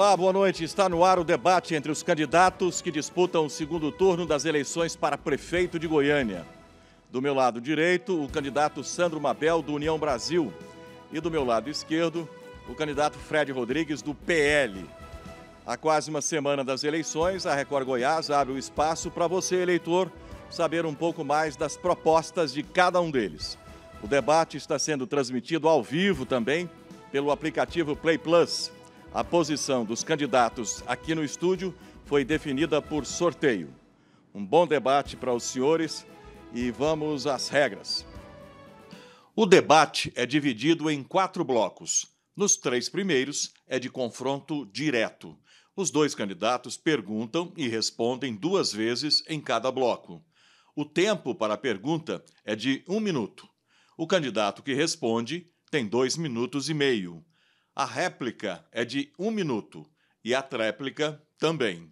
Olá, boa noite. Está no ar o debate entre os candidatos que disputam o segundo turno das eleições para prefeito de Goiânia. Do meu lado direito, o candidato Sandro Mabel, do União Brasil. E do meu lado esquerdo, o candidato Fred Rodrigues, do PL. Há quase uma semana das eleições, a Record Goiás abre o espaço para você, eleitor, saber um pouco mais das propostas de cada um deles. O debate está sendo transmitido ao vivo também pelo aplicativo Play Plus. A posição dos candidatos aqui no estúdio foi definida por sorteio. Um bom debate para os senhores e vamos às regras. O debate é dividido em quatro blocos. Nos três primeiros é de confronto direto. Os dois candidatos perguntam e respondem duas vezes em cada bloco. O tempo para a pergunta é de um minuto. O candidato que responde tem dois minutos e meio. A réplica é de um minuto e a tréplica também.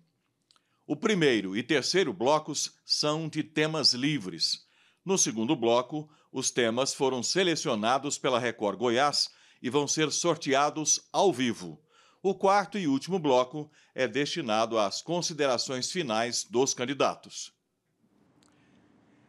O primeiro e terceiro blocos são de temas livres. No segundo bloco, os temas foram selecionados pela Record Goiás e vão ser sorteados ao vivo. O quarto e último bloco é destinado às considerações finais dos candidatos.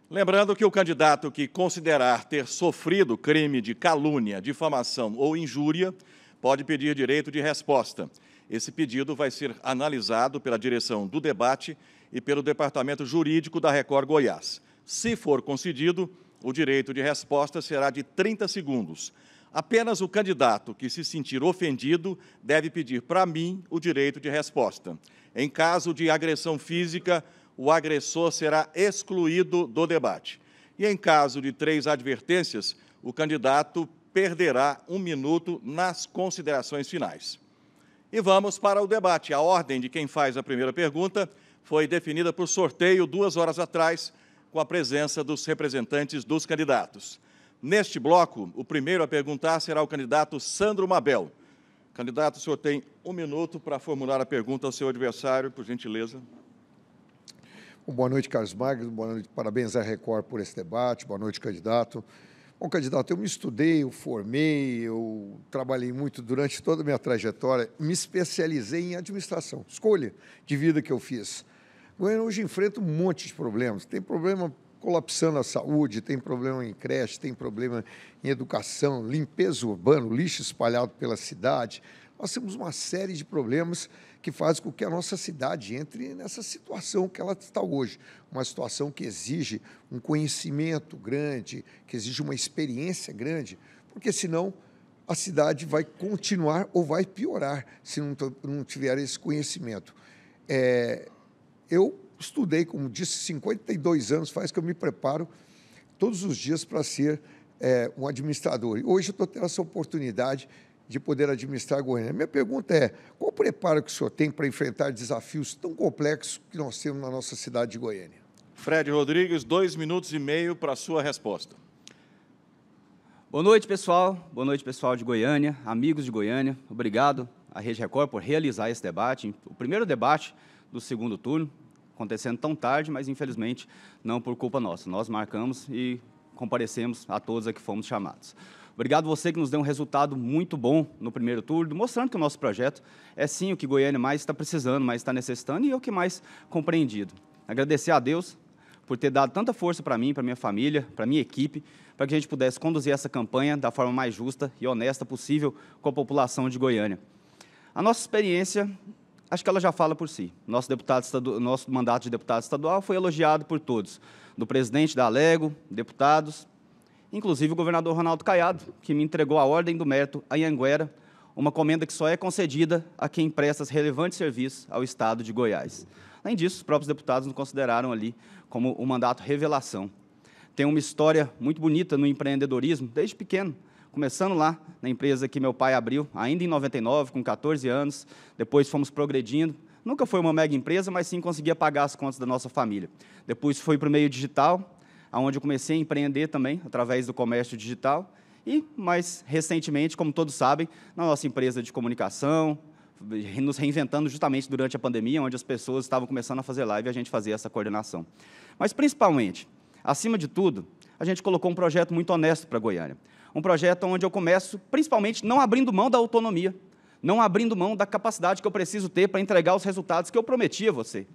Lembrando que o candidato que considerar ter sofrido crime de calúnia, difamação ou injúria pode pedir direito de resposta. Esse pedido vai ser analisado pela direção do debate e pelo departamento jurídico da Record Goiás. Se for concedido, o direito de resposta será de 30 segundos. Apenas o candidato que se sentir ofendido deve pedir para mim o direito de resposta. Em caso de agressão física, o agressor será excluído do debate. E em caso de três advertências, o candidato perderá um minuto nas considerações finais. E vamos para o debate. A ordem de quem faz a primeira pergunta foi definida por sorteio duas horas atrás, com a presença dos representantes dos candidatos. Neste bloco, o primeiro a perguntar será o candidato Sandro Mabel. Candidato, o senhor tem um minuto para formular a pergunta ao seu adversário, por gentileza. Boa noite, Carlos Magno. Boa noite. Parabéns à Record por esse debate. Boa noite, candidato. Bom, candidato, eu me estudei, eu formei, eu trabalhei muito durante toda a minha trajetória, me especializei em administração, escolha de vida que eu fiz. Goiânia hoje enfrenta um monte de problemas. Tem problema colapsando a saúde, tem problema em creche, tem problema em educação, limpeza urbana, lixo espalhado pela cidade. Nós temos uma série de problemas que faz com que a nossa cidade entre nessa situação que ela está hoje. Uma situação que exige um conhecimento grande, que exige uma experiência grande, porque senão a cidade vai continuar ou vai piorar se não, não tiver esse conhecimento. É, eu estudei, como disse, 52 anos faz que eu me preparo todos os dias para ser é, um administrador. E hoje eu estou tendo essa oportunidade de poder administrar Goiânia. Minha pergunta é: qual preparo que o senhor tem para enfrentar desafios tão complexos que nós temos na nossa cidade de Goiânia? Fred Rodrigues, dois minutos e meio para a sua resposta. Boa noite, pessoal. Boa noite, pessoal de Goiânia, amigos de Goiânia. Obrigado à Rede Record por realizar esse debate, o primeiro debate do segundo turno, acontecendo tão tarde, mas infelizmente não por culpa nossa. Nós marcamos e comparecemos a todos a que fomos chamados. Obrigado você que nos deu um resultado muito bom no primeiro turno, mostrando que o nosso projeto é sim o que Goiânia mais está precisando, mais está necessitando e é o que mais compreendido. Agradecer a Deus por ter dado tanta força para mim, para minha família, para minha equipe, para que a gente pudesse conduzir essa campanha da forma mais justa e honesta possível com a população de Goiânia. A nossa experiência, acho que ela já fala por si. Nosso, deputado nosso mandato de deputado estadual foi elogiado por todos, do presidente da Alego, deputados, inclusive o governador Ronaldo Caiado, que me entregou a Ordem do Mérito a Anhanguera, uma comenda que só é concedida a quem presta relevantes serviços ao Estado de Goiás. Além disso, os próprios deputados nos consideraram ali como um mandato revelação. Tem uma história muito bonita no empreendedorismo, desde pequeno, começando lá na empresa que meu pai abriu, ainda em 99, com 14 anos, depois fomos progredindo. Nunca foi uma mega empresa, mas sim conseguia pagar as contas da nossa família. Depois foi para o meio digital, onde eu comecei a empreender também através do comércio digital. E mais recentemente, como todos sabem, na nossa empresa de comunicação, nos reinventando justamente durante a pandemia, onde as pessoas estavam começando a fazer live e a gente fazia essa coordenação. Mas principalmente, acima de tudo, a gente colocou um projeto muito honesto para Goiânia. Um projeto onde eu começo, principalmente, não abrindo mão da autonomia, não abrindo mão da capacidade que eu preciso ter para entregar os resultados que eu prometi a você.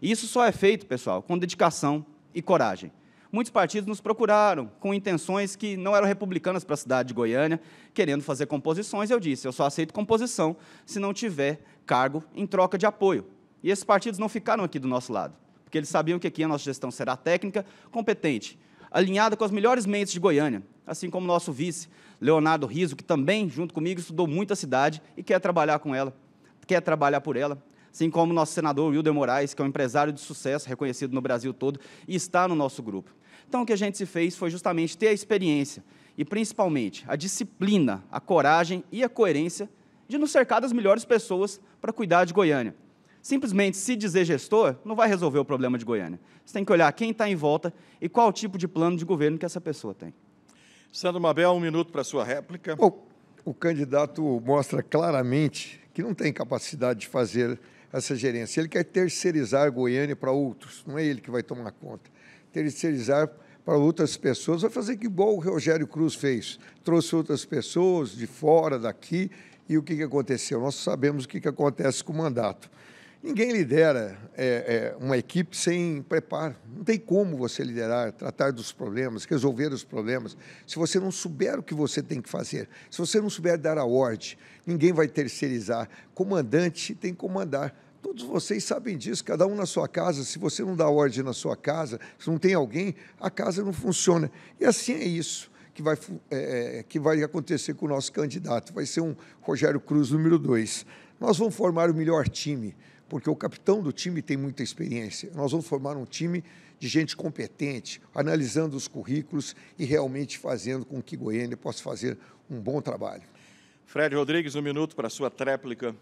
E isso só é feito, pessoal, com dedicação e coragem muitos partidos nos procuraram com intenções que não eram republicanas para a cidade de Goiânia, querendo fazer composições. Eu disse: eu só aceito composição se não tiver cargo em troca de apoio. E esses partidos não ficaram aqui do nosso lado, porque eles sabiam que aqui a nossa gestão será técnica, competente, alinhada com as melhores mentes de Goiânia, assim como nosso vice, Leonardo Riso, que também, junto comigo, estudou muito a cidade e quer trabalhar com ela, quer trabalhar por ela assim como nosso senador Wilder Moraes, que é um empresário de sucesso reconhecido no Brasil todo e está no nosso grupo. Então, o que a gente se fez foi justamente ter a experiência e, principalmente, a disciplina, a coragem e a coerência de nos cercar das melhores pessoas para cuidar de Goiânia. Simplesmente se dizer gestor não vai resolver o problema de Goiânia. Você tem que olhar quem está em volta e qual tipo de plano de governo que essa pessoa tem. Sandro Mabel, um minuto para a sua réplica. O, o candidato mostra claramente que não tem capacidade de fazer essa gerência. Ele quer terceirizar a Goiânia para outros, não é ele que vai tomar conta. Terceirizar para outras pessoas, vai fazer que igual o Rogério Cruz fez, trouxe outras pessoas de fora, daqui, e o que, que aconteceu? Nós sabemos o que, que acontece com o mandato. Ninguém lidera é, é, uma equipe sem preparo. Não tem como você liderar, tratar dos problemas, resolver os problemas, se você não souber o que você tem que fazer, se você não souber dar a ordem. Ninguém vai terceirizar. Comandante tem que comandar. Todos vocês sabem disso, cada um na sua casa. Se você não dá ordem na sua casa, se não tem alguém, a casa não funciona. E assim é isso que vai, é, é, que vai acontecer com o nosso candidato. Vai ser um Rogério Cruz número dois. Nós vamos formar o melhor time porque o capitão do time tem muita experiência. Nós vamos formar um time de gente competente, analisando os currículos e realmente fazendo com que Goiânia possa fazer um bom trabalho. Fred Rodrigues, um minuto para a sua tréplica.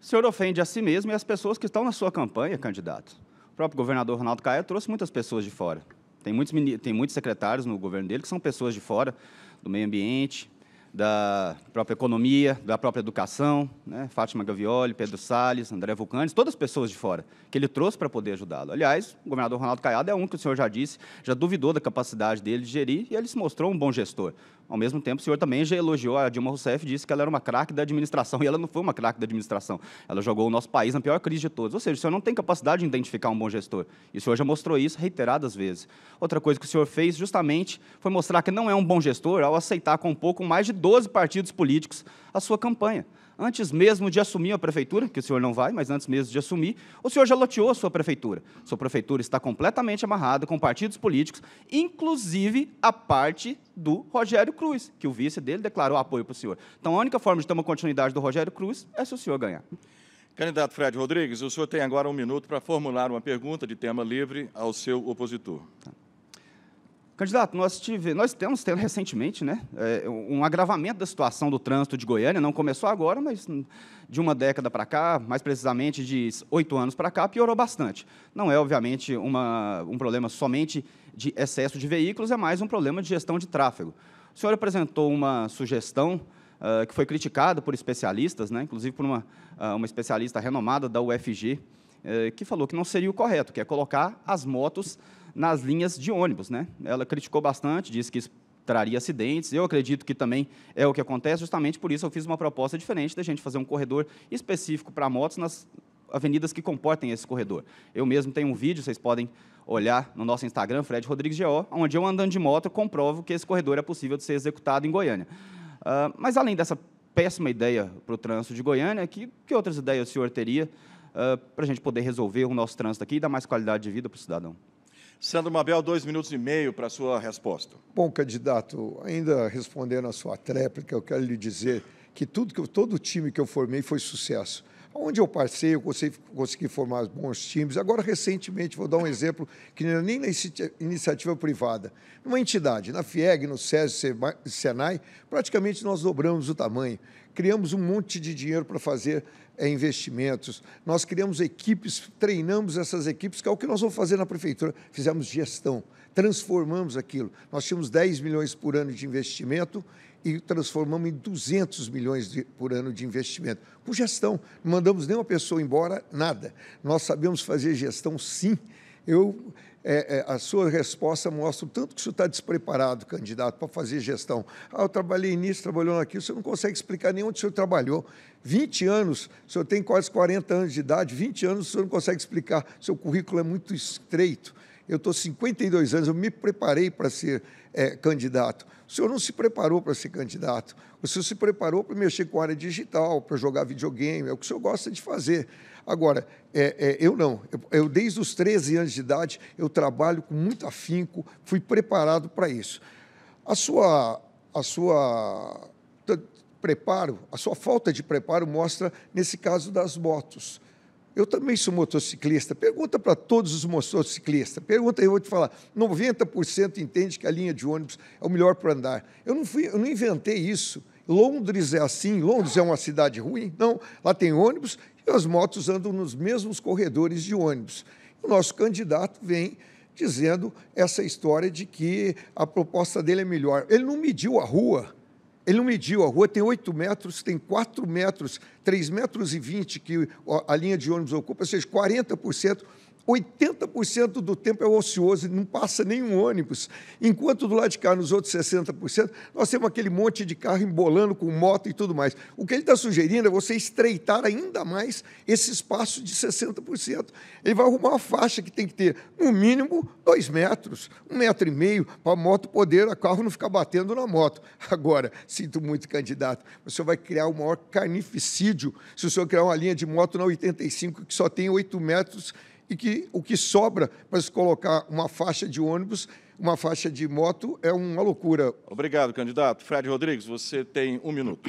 O senhor ofende a si mesmo e as pessoas que estão na sua campanha, candidato. O próprio governador Ronaldo Caia trouxe muitas pessoas de fora. Tem muitos, tem muitos secretários no governo dele que são pessoas de fora, do meio ambiente, da própria economia, da própria educação, né? Fátima Gavioli, Pedro Salles, André Vulcanes, todas as pessoas de fora que ele trouxe para poder ajudá-lo. Aliás, o governador Ronaldo Caiado é um que o senhor já disse, já duvidou da capacidade dele de gerir e ele se mostrou um bom gestor. Ao mesmo tempo, o senhor também já elogiou a Dilma Rousseff, disse que ela era uma craque da administração, e ela não foi uma craque da administração. Ela jogou o nosso país na pior crise de todas. Ou seja, o senhor não tem capacidade de identificar um bom gestor. E o senhor já mostrou isso reiteradas vezes. Outra coisa que o senhor fez, justamente, foi mostrar que não é um bom gestor ao aceitar um pouco mais de 12 partidos políticos a sua campanha antes mesmo de assumir a prefeitura, que o senhor não vai, mas antes mesmo de assumir, o senhor já loteou a sua prefeitura. Sua prefeitura está completamente amarrada com partidos políticos, inclusive a parte do Rogério Cruz, que o vice dele declarou apoio para o senhor. Então, a única forma de ter uma continuidade do Rogério Cruz é se o senhor ganhar. Candidato Fred Rodrigues, o senhor tem agora um minuto para formular uma pergunta de tema livre ao seu opositor. Tá. Candidato, nós, tivemos nós temos tendo recentemente né, é, um agravamento da situação do trânsito de Goiânia, não começou agora, mas de uma década para cá, mais precisamente de oito anos para cá, piorou bastante. Não é, obviamente, uma, um problema somente de excesso de veículos, é mais um problema de gestão de tráfego. O senhor apresentou uma sugestão uh, que foi criticada por especialistas, né, inclusive por uma, uh, uma especialista renomada da UFG, eh, que falou que não seria o correto, que é colocar as motos nas linhas de ônibus. Né? Ela criticou bastante, disse que isso traria acidentes. Eu acredito que também é o que acontece, justamente por isso eu fiz uma proposta diferente da gente fazer um corredor específico para motos nas avenidas que comportem esse corredor. Eu mesmo tenho um vídeo, vocês podem olhar no nosso Instagram, Fred Rodrigues GO, onde eu andando de moto comprovo que esse corredor é possível de ser executado em Goiânia. Uh, mas além dessa péssima ideia para o trânsito de Goiânia, que, que outras ideias o senhor teria uh, para a gente poder resolver o nosso trânsito aqui e dar mais qualidade de vida para o cidadão? Sandro Mabel, dois minutos e meio para a sua resposta. Bom, candidato, ainda respondendo a sua tréplica, eu quero lhe dizer que tudo que eu, todo o time que eu formei foi sucesso. Onde eu passei, eu consegui, formar bons times. Agora, recentemente, vou dar um exemplo que não é nem na iniciativa privada. Numa entidade, na FIEG, no SESI, SENAI, praticamente nós dobramos o tamanho. Criamos um monte de dinheiro para fazer é, investimentos. Nós criamos equipes, treinamos essas equipes, que é o que nós vamos fazer na prefeitura. Fizemos gestão, transformamos aquilo. Nós tínhamos 10 milhões por ano de investimento e transformamos em 200 milhões de, por ano de investimento. Por gestão, não mandamos nenhuma pessoa embora, nada. Nós sabemos fazer gestão, sim. Eu, é, é, a sua resposta mostra o tanto que você está despreparado, candidato, para fazer gestão. Ah, eu trabalhei nisso, trabalhou naquilo, você não consegue explicar nem onde o senhor trabalhou. 20 anos, o senhor tem quase 40 anos de idade, 20 anos o senhor não consegue explicar, seu currículo é muito estreito. Eu estou 52 anos, eu me preparei para ser é, candidato. O senhor não se preparou para ser candidato. O senhor se preparou para mexer com a área digital, para jogar videogame, é o que o senhor gosta de fazer. Agora, é, é, eu não. Eu, eu, desde os 13 anos de idade, eu trabalho com muito afinco, fui preparado para isso. A sua, a sua preparo, a sua falta de preparo mostra nesse caso das motos. Eu também sou motociclista. Pergunta para todos os motociclistas. Pergunta, eu vou te falar. 90% entende que a linha de ônibus é o melhor para andar. Eu não, fui, eu não inventei isso. Londres é assim. Londres é uma cidade ruim? Não. Lá tem ônibus e as motos andam nos mesmos corredores de ônibus. O nosso candidato vem dizendo essa história de que a proposta dele é melhor. Ele não mediu a rua. Ele não mediu, a rua tem 8 metros, tem 4 metros, 3 metros e 20 que a linha de ônibus ocupa, ou seja, 40% 80% do tempo é ocioso, não passa nenhum ônibus. Enquanto do lado de cá, nos outros 60%, nós temos aquele monte de carro embolando com moto e tudo mais. O que ele está sugerindo é você estreitar ainda mais esse espaço de 60%. Ele vai arrumar uma faixa que tem que ter, no mínimo, dois metros, um metro e meio, para a moto poder, o carro não ficar batendo na moto. Agora, sinto muito, candidato, o senhor vai criar o maior carnificídio se o senhor criar uma linha de moto na 85 que só tem 8 metros e que o que sobra para se colocar uma faixa de ônibus, uma faixa de moto, é uma loucura. Obrigado, candidato. Fred Rodrigues, você tem um minuto.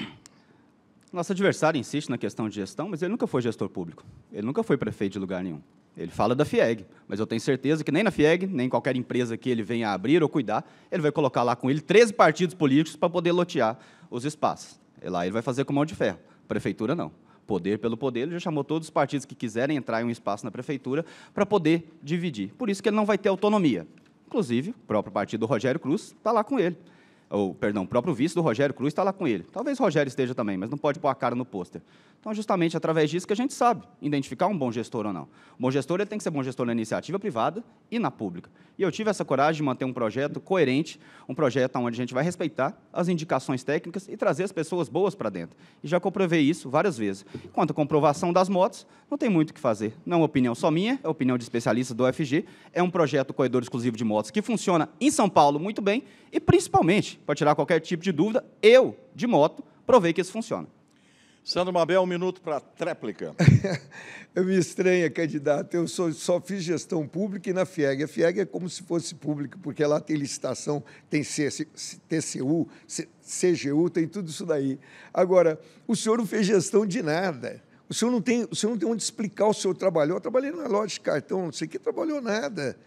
Nosso adversário insiste na questão de gestão, mas ele nunca foi gestor público. Ele nunca foi prefeito de lugar nenhum. Ele fala da FIEG, mas eu tenho certeza que nem na FIEG, nem qualquer empresa que ele venha abrir ou cuidar, ele vai colocar lá com ele 13 partidos políticos para poder lotear os espaços. E lá ele vai fazer com mão de ferro. Prefeitura não poder pelo poder, ele já chamou todos os partidos que quiserem entrar em um espaço na prefeitura para poder dividir. Por isso que ele não vai ter autonomia. Inclusive, o próprio partido Rogério Cruz está lá com ele ou, perdão, o próprio vice do Rogério Cruz está lá com ele. Talvez o Rogério esteja também, mas não pode pôr a cara no pôster. Então, é justamente através disso que a gente sabe identificar um bom gestor ou não. Um bom gestor ele tem que ser bom gestor na iniciativa privada e na pública. E eu tive essa coragem de manter um projeto coerente, um projeto onde a gente vai respeitar as indicações técnicas e trazer as pessoas boas para dentro. E já comprovei isso várias vezes. Quanto à comprovação das motos, não tem muito o que fazer. Não é opinião só minha, é opinião de especialistas do UFG. É um projeto corredor exclusivo de motos que funciona em São Paulo muito bem e, principalmente, para tirar qualquer tipo de dúvida. Eu, de moto, provei que isso funciona. Sandro Mabel, um minuto para a tréplica. eu me estranha, candidato. Eu sou, só fiz gestão pública e na FIEG. A FIEG é como se fosse pública, porque lá tem licitação, tem TCU, CGU, tem tudo isso daí. Agora, o senhor não fez gestão de nada. O senhor não tem, o senhor não tem onde explicar o seu trabalho. Eu trabalhei na loja de cartão, não sei que trabalhou nada.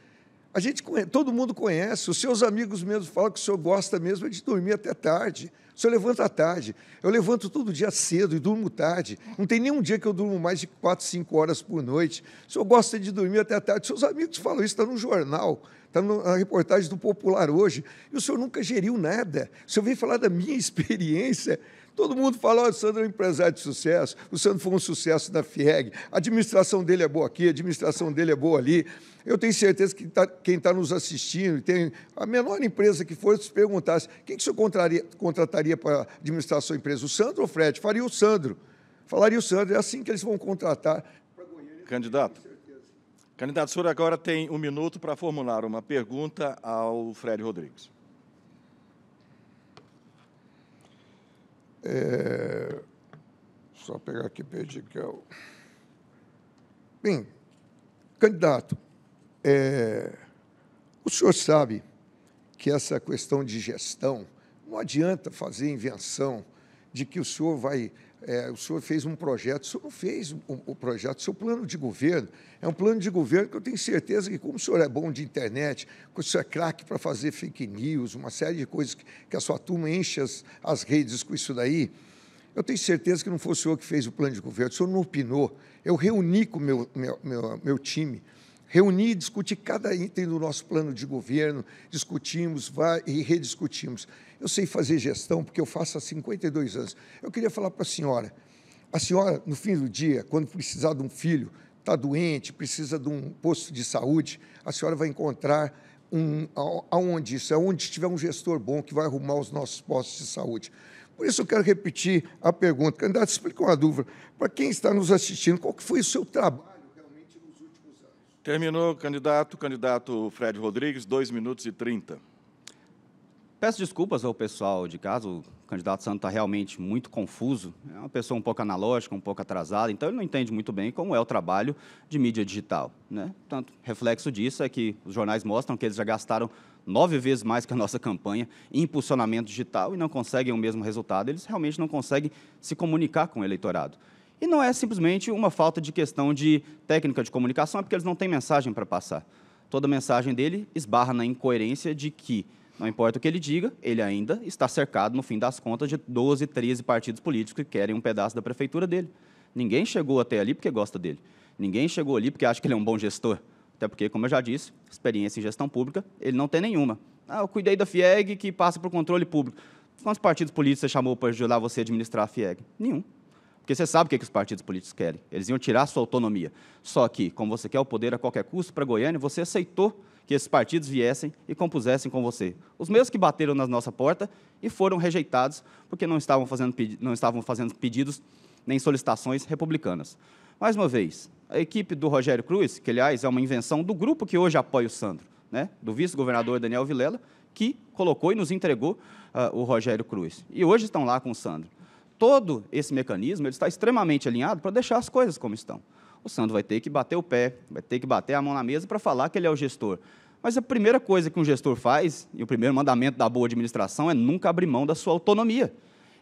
A gente todo mundo conhece, os seus amigos mesmo falam que o senhor gosta mesmo de dormir até tarde. O senhor levanta à tarde. Eu levanto todo dia cedo e durmo tarde. Não tem nenhum dia que eu durmo mais de 4, 5 horas por noite. O senhor gosta de dormir até tarde. Seus amigos falam isso, está no jornal, está na reportagem do Popular hoje. E o senhor nunca geriu nada. O senhor vem falar da minha experiência Todo mundo fala, olha, o Sandro é um empresário de sucesso, o Sandro foi um sucesso na FIEG, a administração dele é boa aqui, a administração dele é boa ali. Eu tenho certeza que tá, quem está nos assistindo, tem a menor empresa que for, se perguntasse, quem que o senhor contrataria para administrar a sua empresa, o Sandro ou o Fred? Faria o Sandro. Falaria o Sandro, é assim que eles vão contratar. Candidato. Candidato, o senhor agora tem um minuto para formular uma pergunta ao Fred Rodrigues. É, só pegar aqui Pedical. É Bem, candidato, é, o senhor sabe que essa questão de gestão não adianta fazer invenção de que o senhor vai é, o senhor fez um projeto, o senhor não fez o, projeto, o seu plano de governo é um plano de governo que eu tenho certeza que, como o senhor é bom de internet, como o senhor é craque para fazer fake news, uma série de coisas que, que a sua turma enche as, as redes com isso daí, eu tenho certeza que não foi o senhor que fez o plano de governo, o senhor não opinou. Eu reuni com o meu, meu, meu, meu time, reunir discutir cada item do nosso plano de governo, discutimos e rediscutimos. Eu sei fazer gestão porque eu faço há 52 anos. Eu queria falar para a senhora, a senhora, no fim do dia, quando precisar de um filho, está doente, precisa de um posto de saúde, a senhora vai encontrar um, aonde isso, aonde tiver um gestor bom que vai arrumar os nossos postos de saúde. Por isso eu quero repetir a pergunta. Candidato, explica uma dúvida. Para quem está nos assistindo, qual que foi o seu trabalho? Terminou, candidato. Candidato Fred Rodrigues, 2 minutos e 30. Peço desculpas ao pessoal de casa, o candidato Santos está realmente muito confuso, é uma pessoa um pouco analógica, um pouco atrasada, então ele não entende muito bem como é o trabalho de mídia digital. Né? Tanto reflexo disso é que os jornais mostram que eles já gastaram nove vezes mais que a nossa campanha em impulsionamento digital e não conseguem o mesmo resultado, eles realmente não conseguem se comunicar com o eleitorado. E não é simplesmente uma falta de questão de técnica de comunicação, é porque eles não têm mensagem para passar. Toda mensagem dele esbarra na incoerência de que, não importa o que ele diga, ele ainda está cercado, no fim das contas, de 12, 13 partidos políticos que querem um pedaço da prefeitura dele. Ninguém chegou até ali porque gosta dele. Ninguém chegou ali porque acha que ele é um bom gestor. Até porque, como eu já disse, experiência em gestão pública, ele não tem nenhuma. Ah, eu cuidei da FIEG que passa por controle público. Quantos partidos políticos você chamou para ajudar você a administrar a FIEG? Nenhum. Porque você sabe o que, é que os partidos políticos querem. Eles iam tirar a sua autonomia. Só que, como você quer o poder a qualquer custo para Goiânia, você aceitou que esses partidos viessem e compusessem com você. Os mesmos que bateram na nossa porta e foram rejeitados porque não estavam fazendo, não estavam fazendo pedidos nem solicitações republicanas. Mais uma vez, a equipe do Rogério Cruz, que, aliás, é uma invenção do grupo que hoje apoia o Sandro, né, do vice-governador Daniel Vilela, que colocou e nos entregou uh, o Rogério Cruz. E hoje estão lá com o Sandro todo esse mecanismo ele está extremamente alinhado para deixar as coisas como estão. O Sandro vai ter que bater o pé, vai ter que bater a mão na mesa para falar que ele é o gestor. Mas a primeira coisa que um gestor faz, e o primeiro mandamento da boa administração, é nunca abrir mão da sua autonomia.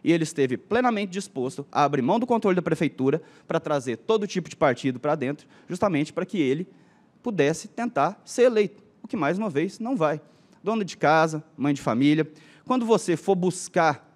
E ele esteve plenamente disposto a abrir mão do controle da prefeitura para trazer todo tipo de partido para dentro, justamente para que ele pudesse tentar ser eleito, o que mais uma vez não vai. Dona de casa, mãe de família, quando você for buscar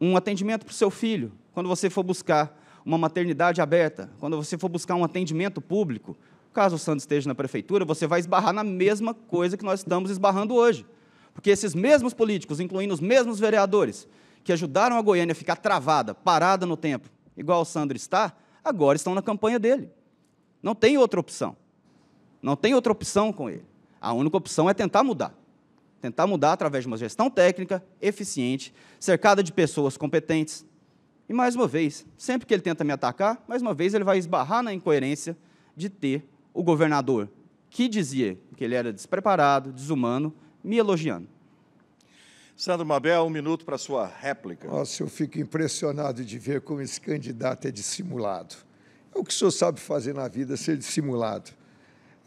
um atendimento para o seu filho, quando você for buscar uma maternidade aberta, quando você for buscar um atendimento público, caso o Santos esteja na prefeitura, você vai esbarrar na mesma coisa que nós estamos esbarrando hoje. Porque esses mesmos políticos, incluindo os mesmos vereadores, que ajudaram a Goiânia a ficar travada, parada no tempo, igual o Sandro está, agora estão na campanha dele. Não tem outra opção. Não tem outra opção com ele. A única opção é tentar mudar tentar mudar através de uma gestão técnica eficiente, cercada de pessoas competentes. E mais uma vez, sempre que ele tenta me atacar, mais uma vez ele vai esbarrar na incoerência de ter o governador que dizia que ele era despreparado, desumano, me elogiando. Sandro Mabel, um minuto para a sua réplica. Nossa, eu fico impressionado de ver como esse candidato é dissimulado. É o que o senhor sabe fazer na vida, ser dissimulado.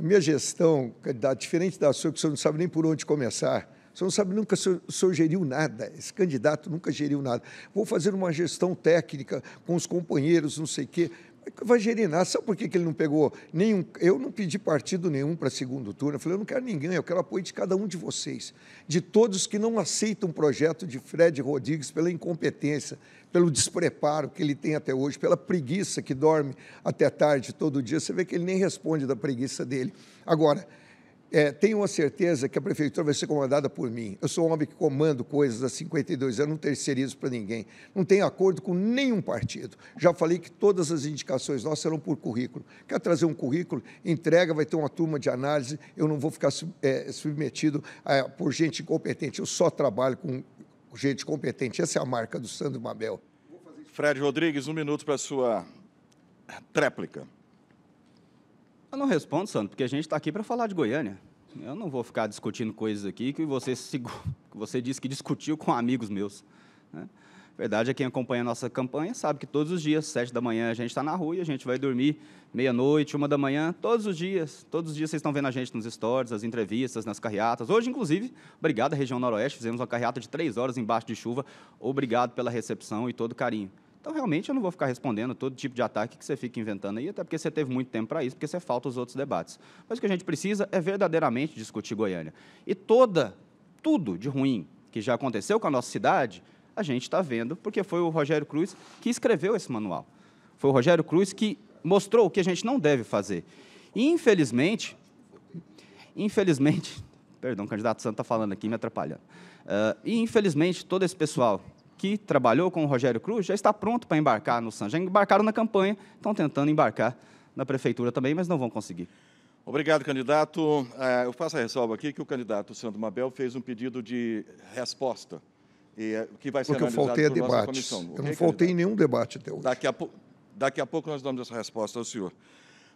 A minha gestão, candidato, diferente da sua, que o senhor não sabe nem por onde começar, o senhor não sabe nunca, o senhor geriu nada, esse candidato nunca geriu nada. Vou fazer uma gestão técnica com os companheiros, não sei o quê. Evangelina, sabe por que ele não pegou nenhum? Eu não pedi partido nenhum para segundo turno. Eu falei, eu não quero ninguém, eu quero apoio de cada um de vocês, de todos que não aceitam o projeto de Fred Rodrigues pela incompetência, pelo despreparo que ele tem até hoje, pela preguiça que dorme até tarde todo dia. Você vê que ele nem responde da preguiça dele. Agora, é, tenho a certeza que a prefeitura vai ser comandada por mim. Eu sou um homem que comando coisas há 52 anos, não terceirizo para ninguém. Não tenho acordo com nenhum partido. Já falei que todas as indicações nossas serão por currículo. Quer trazer um currículo? Entrega, vai ter uma turma de análise. Eu não vou ficar é, submetido a, é, por gente incompetente. Eu só trabalho com gente competente. Essa é a marca do Sandro Mabel. Fred Rodrigues, um minuto para a sua tréplica. Eu não respondo, Sandro, porque a gente está aqui para falar de Goiânia. Eu não vou ficar discutindo coisas aqui que você, que você disse que discutiu com amigos meus. Né? Verdade é quem acompanha a nossa campanha sabe que todos os dias, sete da manhã, a gente está na rua e a gente vai dormir meia-noite, uma da manhã, todos os dias. Todos os dias vocês estão vendo a gente nos stories, nas entrevistas, nas carreatas. Hoje, inclusive, obrigado à região noroeste, fizemos uma carreata de três horas embaixo de chuva. Obrigado pela recepção e todo o carinho. Então, realmente, eu não vou ficar respondendo todo tipo de ataque que você fica inventando aí, até porque você teve muito tempo para isso, porque você falta os outros debates. Mas o que a gente precisa é verdadeiramente discutir Goiânia. E toda, tudo de ruim que já aconteceu com a nossa cidade, a gente está vendo, porque foi o Rogério Cruz que escreveu esse manual. Foi o Rogério Cruz que mostrou o que a gente não deve fazer. E, infelizmente, infelizmente, perdão, o candidato Santo está falando aqui, me atrapalhando. Uh, e, infelizmente, todo esse pessoal que trabalhou com o Rogério Cruz, já está pronto para embarcar no SAN. Já embarcaram na campanha, estão tentando embarcar na prefeitura também, mas não vão conseguir. Obrigado, candidato. É, eu faço a ressalva aqui que o candidato Sandro Mabel fez um pedido de resposta, é, que vai ser Porque analisado eu faltei a Eu não faltei em nenhum debate até hoje. Daqui a, daqui a pouco nós damos essa resposta ao senhor.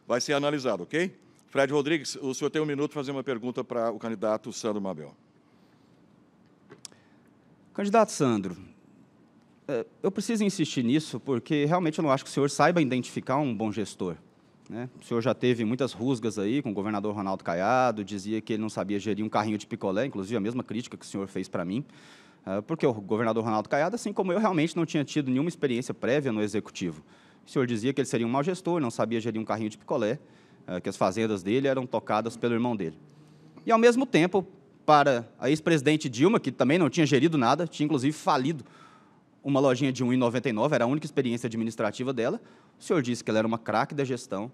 Vai ser analisado, ok? Fred Rodrigues, o senhor tem um minuto para fazer uma pergunta para o candidato Sandro Mabel. Candidato Sandro, eh, eu preciso insistir nisso, porque realmente eu não acho que o senhor saiba identificar um bom gestor. Né? O senhor já teve muitas rusgas aí com o governador Ronaldo Caiado, dizia que ele não sabia gerir um carrinho de picolé, inclusive a mesma crítica que o senhor fez para mim, eh, porque o governador Ronaldo Caiado, assim como eu, realmente não tinha tido nenhuma experiência prévia no executivo. O senhor dizia que ele seria um mau gestor, não sabia gerir um carrinho de picolé, eh, que as fazendas dele eram tocadas pelo irmão dele. E, ao mesmo tempo, para a ex-presidente Dilma, que também não tinha gerido nada, tinha inclusive falido uma lojinha de 1,99, era a única experiência administrativa dela. O senhor disse que ela era uma craque da gestão,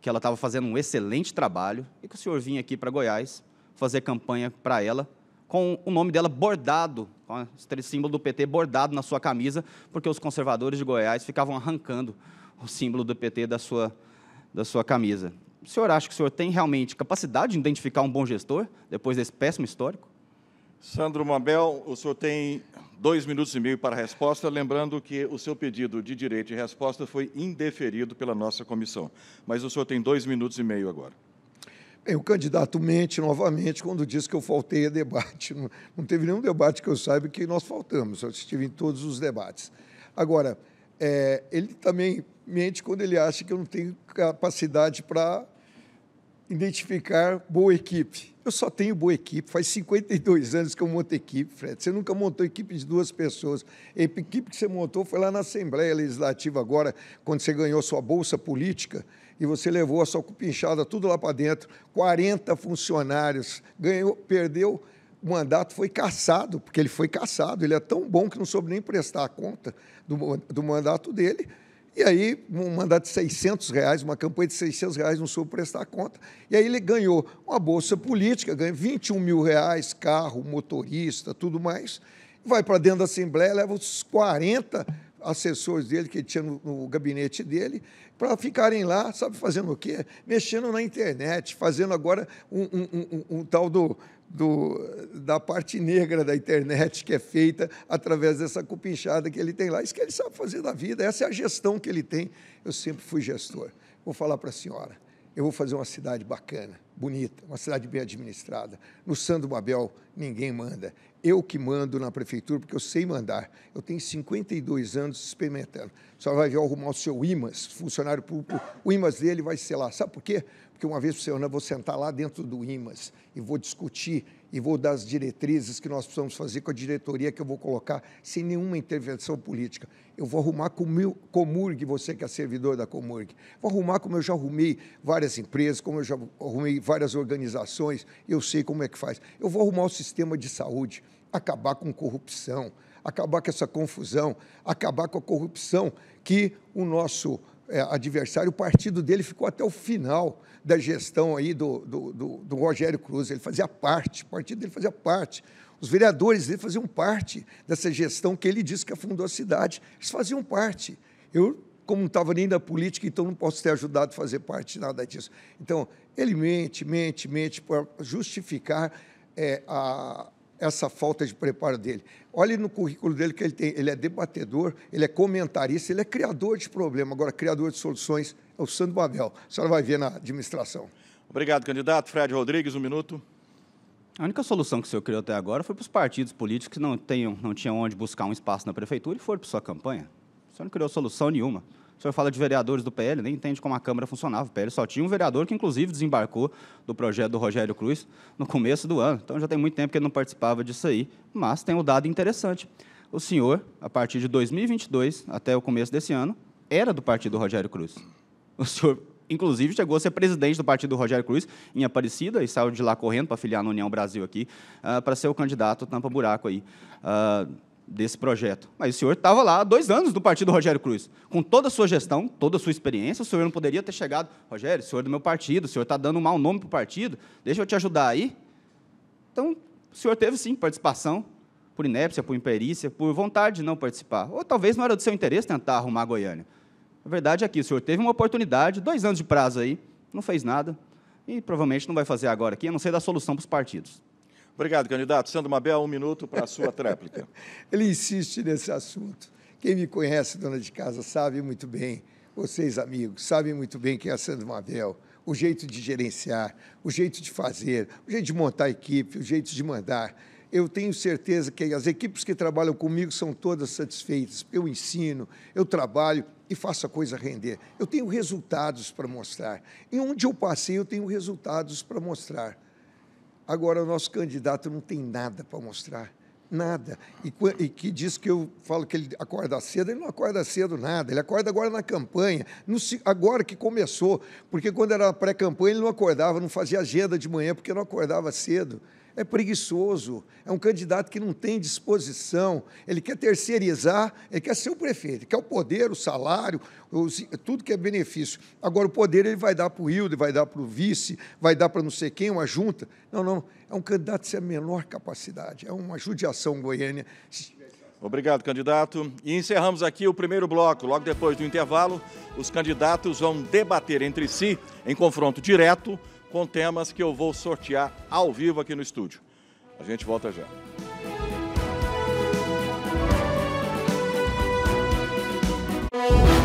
que ela estava fazendo um excelente trabalho e que o senhor vinha aqui para Goiás fazer campanha para ela com o nome dela bordado, com o símbolo do PT bordado na sua camisa, porque os conservadores de Goiás ficavam arrancando o símbolo do PT da sua, da sua camisa. O senhor acha que o senhor tem realmente capacidade de identificar um bom gestor depois desse péssimo histórico? Sandro Mabel, o senhor tem dois minutos e meio para a resposta, lembrando que o seu pedido de direito de resposta foi indeferido pela nossa comissão. Mas o senhor tem dois minutos e meio agora. Bem, o candidato mente novamente quando diz que eu faltei a debate. Não, não teve nenhum debate que eu saiba que nós faltamos. Eu estive em todos os debates. Agora, é, ele também mente quando ele acha que eu não tenho capacidade para identificar boa equipe. Eu só tenho boa equipe. Faz 52 anos que eu monto equipe, Fred. Você nunca montou equipe de duas pessoas. A equipe que você montou foi lá na Assembleia Legislativa agora, quando você ganhou sua bolsa política e você levou a sua cupinchada tudo lá para dentro. 40 funcionários. Ganhou, perdeu o mandato, foi caçado, porque ele foi caçado. Ele é tão bom que não soube nem prestar a conta do, do mandato dele. E aí, um mandato de 600 reais, uma campanha de 600 reais, não soube prestar conta. E aí ele ganhou uma bolsa política, ganha 21 mil reais, carro, motorista, tudo mais. Vai para dentro da Assembleia, leva os 40 assessores dele que ele tinha no, no gabinete dele, para ficarem lá, sabe, fazendo o quê? Mexendo na internet, fazendo agora um, um, um, um tal do, do, da parte negra da internet que é feita através dessa cupinchada que ele tem lá. Isso que ele sabe fazer da vida, essa é a gestão que ele tem. Eu sempre fui gestor. Vou falar para a senhora eu vou fazer uma cidade bacana, bonita, uma cidade bem administrada. No Santo Babel, ninguém manda. Eu que mando na prefeitura, porque eu sei mandar. Eu tenho 52 anos experimentando. Só vai ver arrumar o seu IMAS, funcionário público. O IMAS dele vai ser lá. Sabe por quê? Porque uma vez por semana eu vou sentar lá dentro do IMAS e vou discutir e vou dar as diretrizes que nós precisamos fazer com a diretoria que eu vou colocar sem nenhuma intervenção política. Eu vou arrumar com o meu Comurg, você que é servidor da Comurg. Vou arrumar como eu já arrumei várias empresas, como eu já arrumei várias organizações, eu sei como é que faz. Eu vou arrumar o sistema de saúde, acabar com corrupção, acabar com essa confusão, acabar com a corrupção que o nosso é, adversário, o partido dele ficou até o final da gestão aí do, do, do, do Rogério Cruz. Ele fazia parte, o partido dele fazia parte. Os vereadores dele faziam parte dessa gestão que ele disse que afundou a cidade. Eles faziam parte. Eu, como não estava nem na política, então não posso ter ajudado a fazer parte de nada disso. Então, ele mente, mente, mente para justificar é, a, essa falta de preparo dele. Olhe no currículo dele que ele tem. Ele é debatedor, ele é comentarista, ele é criador de problema. Agora, criador de soluções é o Sandro Babel. A senhora vai ver na administração. Obrigado, candidato. Fred Rodrigues, um minuto. A única solução que o senhor criou até agora foi para os partidos políticos que não, tenham, não tinham onde buscar um espaço na prefeitura e foram para sua campanha. O senhor não criou solução nenhuma. O senhor fala de vereadores do PL, nem entende como a Câmara funcionava. O PL só tinha um vereador que, inclusive, desembarcou do projeto do Rogério Cruz no começo do ano. Então já tem muito tempo que ele não participava disso aí. Mas tem um dado interessante. O senhor, a partir de 2022 até o começo desse ano, era do partido do Rogério Cruz. O senhor inclusive chegou a ser presidente do partido Rogério Cruz em Aparecida e saiu de lá correndo para filiar na União Brasil aqui, uh, para ser o candidato tampa-buraco aí. Uh, desse projeto. Mas o senhor estava lá há dois anos do partido Rogério Cruz. Com toda a sua gestão, toda a sua experiência, o senhor não poderia ter chegado. Rogério, o senhor é do meu partido, o senhor está dando um mau nome para o partido, deixa eu te ajudar aí. Então, o senhor teve sim participação, por inépcia, por imperícia, por vontade de não participar. Ou talvez não era do seu interesse tentar arrumar a Goiânia. A verdade é que o senhor teve uma oportunidade, dois anos de prazo aí, não fez nada, e provavelmente não vai fazer agora aqui, a não ser dar solução para os partidos. Obrigado, candidato. Sandro Mabel, um minuto para a sua tréplica. Ele insiste nesse assunto. Quem me conhece, dona de casa, sabe muito bem, vocês, amigos, sabem muito bem quem é a Sandro Mabel, o jeito de gerenciar, o jeito de fazer, o jeito de montar a equipe, o jeito de mandar. Eu tenho certeza que as equipes que trabalham comigo são todas satisfeitas. Eu ensino, eu trabalho e faço a coisa render. Eu tenho resultados para mostrar. E onde eu passei, eu tenho resultados para mostrar. Agora, o nosso candidato não tem nada para mostrar. Nada. E, e, que diz que eu falo que ele acorda cedo, ele não acorda cedo nada. Ele acorda agora na campanha, no, agora que começou. Porque quando era pré-campanha, ele não acordava, não fazia agenda de manhã, porque não acordava cedo é preguiçoso, é um candidato que não tem disposição, ele quer terceirizar, ele quer ser o prefeito, quer o poder, o salário, os, tudo que é benefício. Agora, o poder ele vai dar para o Hilde, vai dar para o vice, vai dar para não sei quem, uma junta. Não, não, é um candidato sem a menor capacidade, é uma judiação goiânia. Obrigado, candidato. E encerramos aqui o primeiro bloco. Logo depois do intervalo, os candidatos vão debater entre si, em confronto direto, com temas que eu vou sortear ao vivo aqui no estúdio. A gente volta já. Música